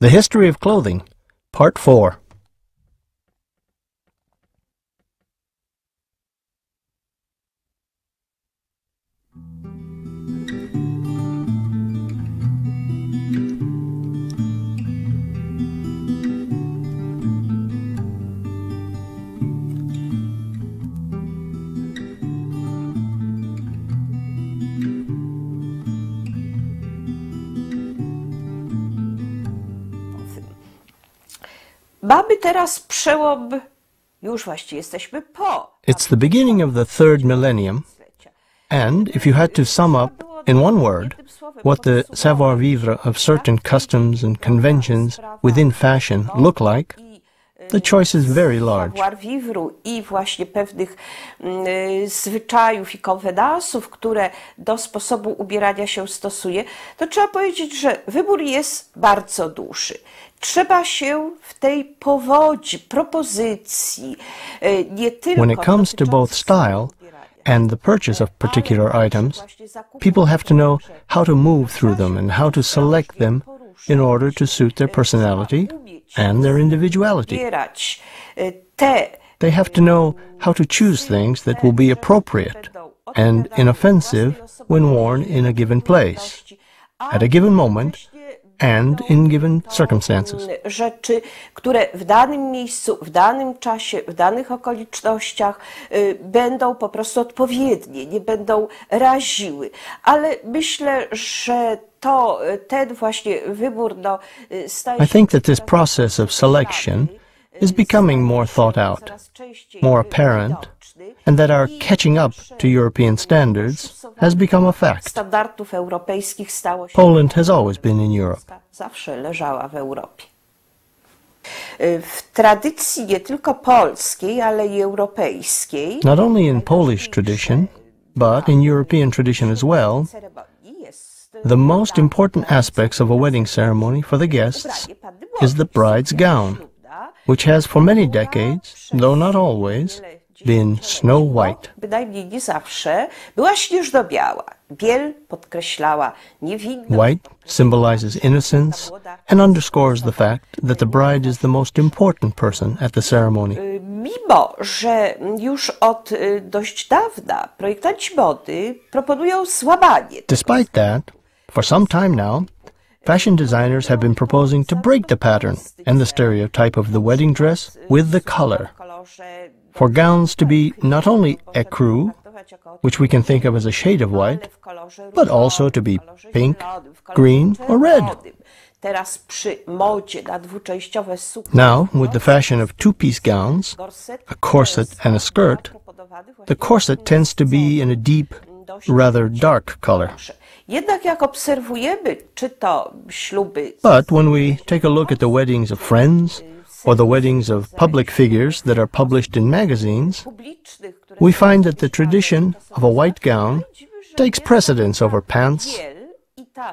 The History of Clothing, Part 4. It's the beginning of the third millennium. And if you had to sum up in one word what the savoir vivre of certain customs and conventions within fashion look like, the choice is very large. i właśnie pewnych mm, zwyczajów i które do sposobu ubierania się stosuje, to trzeba powiedzieć, że wybór jest bardzo duży. Trzeba się w tej powodzi propozycji nie tylko When it comes to both style and the purchase of particular items, people have to know how to move through them and how to select them in order to suit their personality and their individuality. They have to know how to choose things that will be appropriate and inoffensive when worn in a given place, at a given moment, and in given circumstances. Rzeczy, które w danym miejscu, w danym czasie, w danych okolicznościach będą po prostu odpowiednie, nie będą raziły. Ale myślę, że to ten właśnie wybór no, staje I think that this process of selection is becoming more thought out, more apparent, and that are catching up to European standards has become a fact. Poland has always been in Europe. Not only in Polish tradition, but in European tradition as well, the most important aspects of a wedding ceremony for the guests is the bride's gown, which has for many decades, though not always, then Snow White. Bynajmniej nie zawsze była Biel podkreślała niewinność. White symbolizes innocence and underscores the fact that the bride is the most important person at the ceremony. Mimo, że już od dość dawna projektanci mody proponują Despite that, for some time now, fashion designers have been proposing to break the pattern and the stereotype of the wedding dress with the color for gowns to be not only ecru, which we can think of as a shade of white, but also to be pink, green, or red. Now, with the fashion of two-piece gowns, a corset and a skirt, the corset tends to be in a deep, rather dark color. But when we take a look at the weddings of friends, or the weddings of public figures that are published in magazines, we find that the tradition of a white gown takes precedence over pants,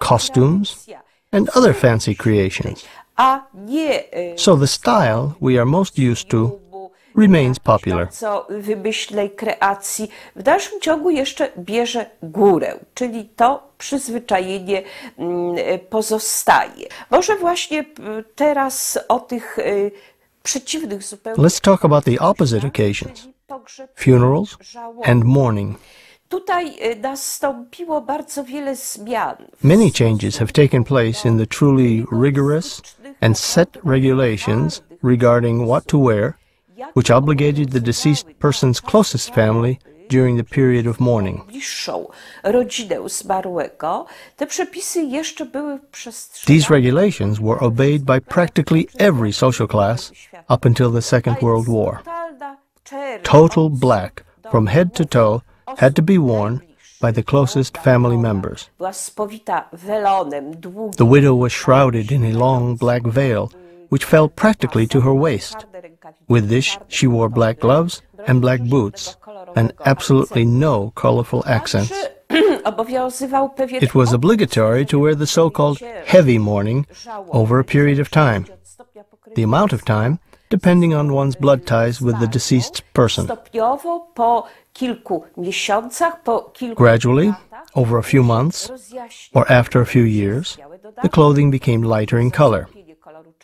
costumes, and other fancy creations. So the style we are most used to remains popular. kreacji w dalszym ciągu jeszcze bierze górę, czyli to przyzwyczajenie mm, pozostaje. Może właśnie teraz o tych przeciwnych zupełnie. Let's talk about the opposite occasions. Funerals and mourning. Tutaj nastąpiło bardzo wiele zmian. Many changes have taken place in the truly rigorous and set regulations regarding what to wear which obligated the deceased person's closest family during the period of mourning. These regulations were obeyed by practically every social class up until the Second World War. Total black from head to toe had to be worn by the closest family members. The widow was shrouded in a long black veil which fell practically to her waist. With this, she wore black gloves and black boots, and absolutely no colorful accents. It was obligatory to wear the so-called heavy mourning over a period of time, the amount of time depending on one's blood ties with the deceased person. Gradually, over a few months, or after a few years, the clothing became lighter in color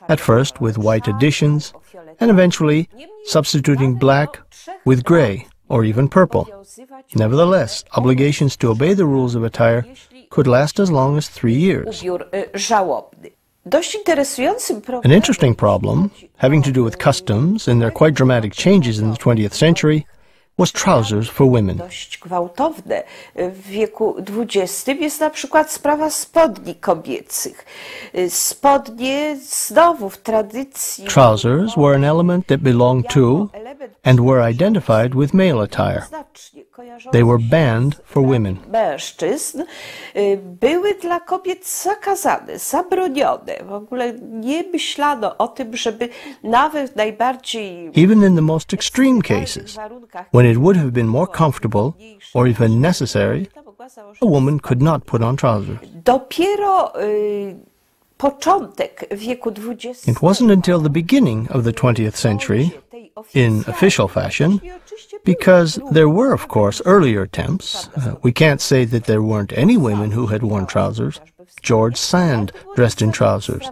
at first with white additions, and eventually substituting black with grey or even purple. Nevertheless, obligations to obey the rules of attire could last as long as three years. An interesting problem, having to do with customs and their quite dramatic changes in the 20th century, was trousers for women. Dość gwałtowne. W wieku XX jest na przykład sprawa spodni kobiecych. Spodnie znowu w tradycji... Trousers were an element that belonged to and were identified with male attire. They were banned for women. Mężczyzn były dla kobiet zakazane, zabronione. W ogóle nie myślano o tym, żeby nawet najbardziej... Even in the most extreme cases, when it would have been more comfortable, or even necessary, a woman could not put on trousers. It wasn't until the beginning of the 20th century, in official fashion, because there were, of course, earlier attempts. Uh, we can't say that there weren't any women who had worn trousers. George Sand dressed in trousers.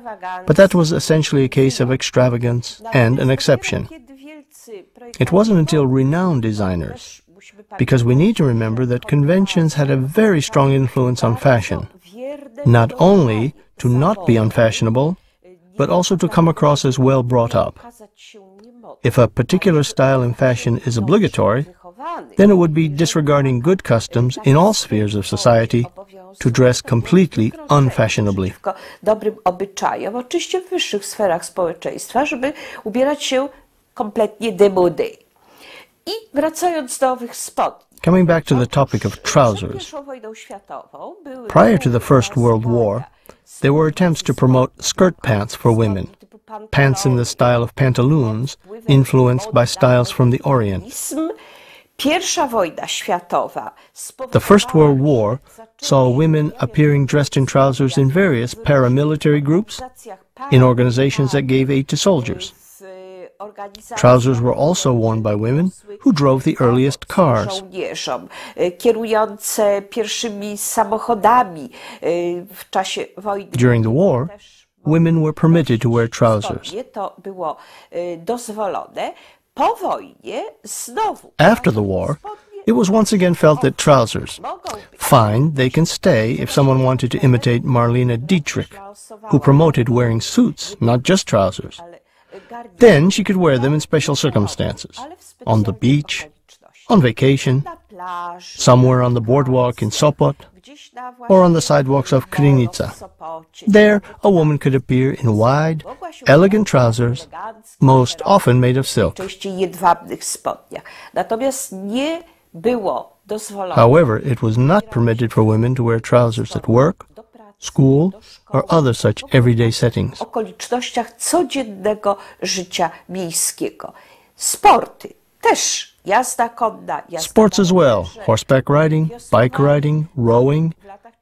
But that was essentially a case of extravagance and an exception. It wasn't until renowned designers, because we need to remember that conventions had a very strong influence on fashion, not only to not be unfashionable, but also to come across as well brought up. If a particular style in fashion is obligatory, then it would be disregarding good customs in all spheres of society to dress completely unfashionably. dobrym obyczajem, oczywiście w wyższych sferach społeczeństwa, żeby ubierać się kompletnie démodé. I wracając do owych spodni, Coming back to the topic of trousers, prior to the First World War, there were attempts to promote skirt pants for women, pants in the style of pantaloons, influenced by styles from the Orient. The First World War saw women appearing dressed in trousers in various paramilitary groups, in organizations that gave aid to soldiers. Trousers were also worn by women who drove the earliest cars. During the war, women were permitted to wear trousers. After the war, it was once again felt that trousers, fine, they can stay if someone wanted to imitate Marlene Dietrich, who promoted wearing suits, not just trousers. Then she could wear them in special circumstances, on the beach, on vacation, somewhere on the boardwalk in Sopot, or on the sidewalks of Krynica. There, a woman could appear in wide, elegant trousers, most often made of silk. However, it was not permitted for women to wear trousers at work school, or other such everyday settings. okolicznościach codziennego życia miejskiego. Sporty też Sports as well, horseback riding, bike riding, rowing.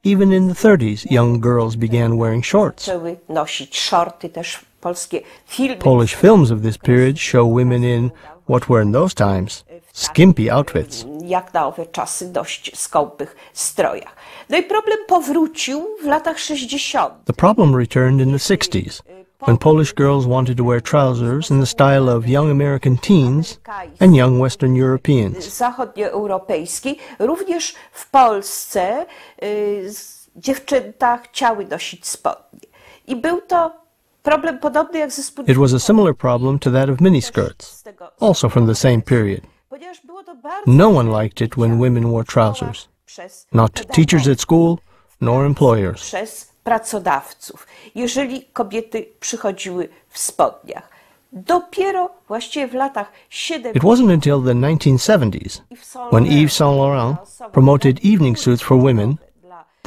Even in the 30s, young girls began wearing shorts. Polish films of this period show women in what were in those times skimpy outfits. Jak na owe czasy dość skąpych strojach. No i problem powrócił w latach 60. The problem returned in the 60s when Polish girls wanted to wear trousers in the style of young American teens and young Western Europeans. Zachodnioeuropejski również w Polsce dziewczęta chciały nosić spodnie. I był to it was a similar problem to that of miniskirts, also from the same period. No one liked it when women wore trousers, not teachers at school, nor employers. pracodawców, jeżeli kobiety przychodziły w spodniach. Dopiero właściwie w latach 70. It wasn't until the 1970s when Yves Saint Laurent promoted evening suits for women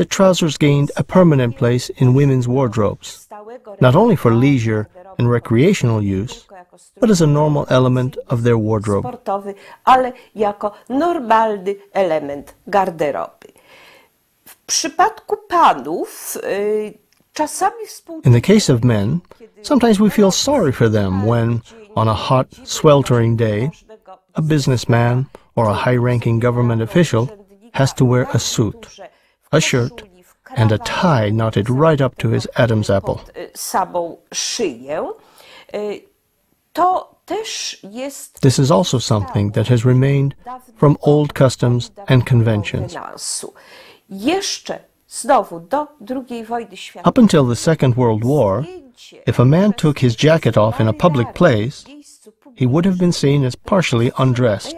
the trousers gained a permanent place in women's wardrobes, not only for leisure and recreational use, but as a normal element of their wardrobe. In the case of men, sometimes we feel sorry for them when, on a hot, sweltering day, a businessman or a high-ranking government official has to wear a suit a shirt, and a tie knotted right up to his Adam's apple. This is also something that has remained from old customs and conventions. Up until the Second World War, if a man took his jacket off in a public place, he would have been seen as partially undressed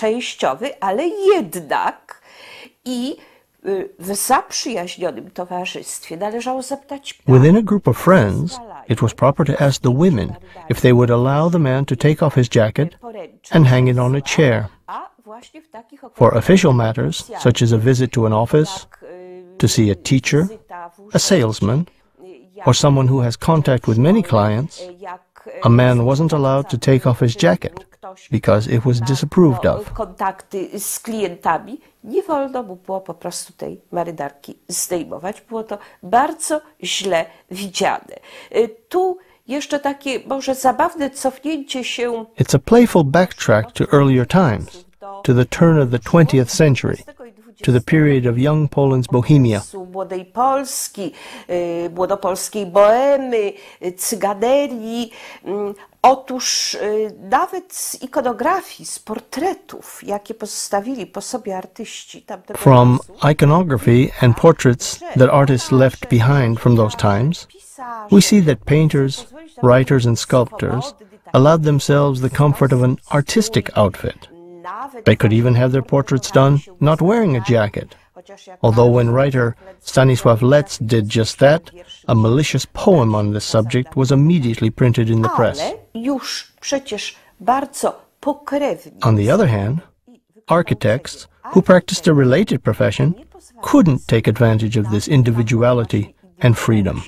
częściowy, ale jednak Within a group of friends, it was proper to ask the women if they would allow the man to take off his jacket and hang it on a chair. For official matters, such as a visit to an office, to see a teacher, a salesman, or someone who has contact with many clients, a man wasn't allowed to take off his jacket because it was disapproved of. Kontakty z klientami nie wolno mu było po prostu tej marynarki zdejmować. Było to bardzo źle widziane. Tu jeszcze takie może zabawne cofnięcie się. It's a playful backtrack to earlier times, to the turn of the 20th century to the period of young Poland's Bohemia. Mm, otóż nawet z ikonografii, z portretów, jakie pozostawili po sobie artyści tamtego From iconography and portraits that artists left behind from those times, we see that painters, writers and sculptors allowed themselves the comfort of an artistic outfit. They could even have their portraits done not wearing a jacket. Although when writer Stanisław Letz did just that, a malicious poem on this subject was immediately printed in the press. On the other hand, architects who practiced a related profession couldn't take advantage of this individuality and freedom.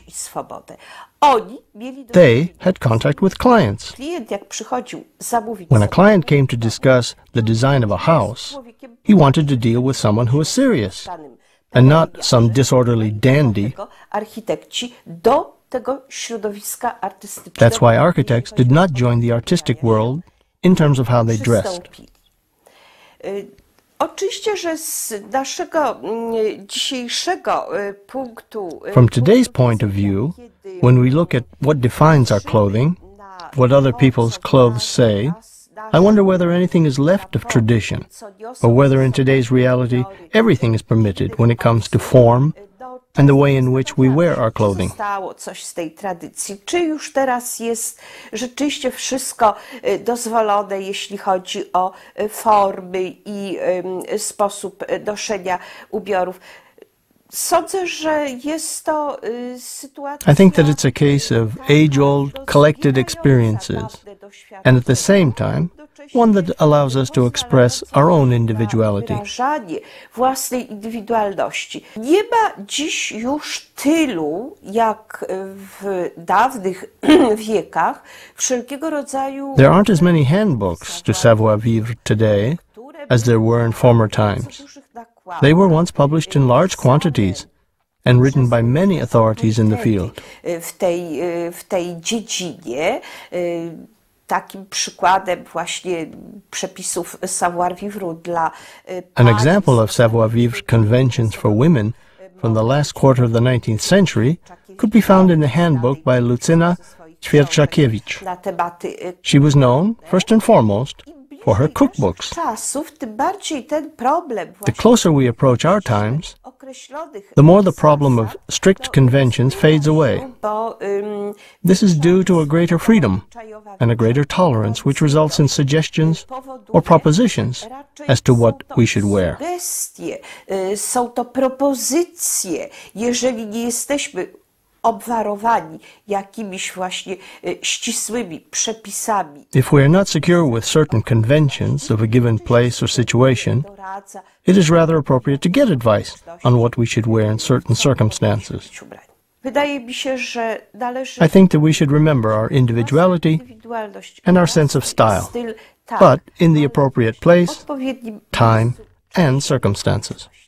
They had contact with clients. When a client came to discuss the design of a house, he wanted to deal with someone who was serious and not some disorderly dandy. That's why architects did not join the artistic world in terms of how they dressed. Mm, From today's point of view, When we look at what defines our clothing, what other people's clothes say, I wonder whether anything is left of tradition, or whether in today's reality everything is permitted when it comes to form and the way in which we wear our clothing. coś z tej tradycji, czy już teraz jest rzeczywiście wszystko y, dozwolone, jeśli chodzi o y, formy i sposób y, noszenia ubiorów. I think that it's a case of age old collected experiences, and at the same time, one that allows us to express our own individuality. There aren't as many handbooks to savoir vivre today as there were in former times. They were once published in large quantities and written by many authorities in the field. An example of savoir-vivre conventions for women from the last quarter of the 19th century could be found in a handbook by Lucyna Ćwierczakiewicz. She was known, first and foremost, for her cookbooks. The closer we approach our times, the more the problem of strict conventions fades away. This is due to a greater freedom and a greater tolerance which results in suggestions or propositions as to what we should wear obwarowani jakimiś właśnie ścisłymi przepisami. If we are not secure with certain conventions of a given place or situation, it is rather appropriate to get advice on what we should wear in certain circumstances. I think that we should remember our individuality and our sense of style, but in the appropriate place, time, and circumstances.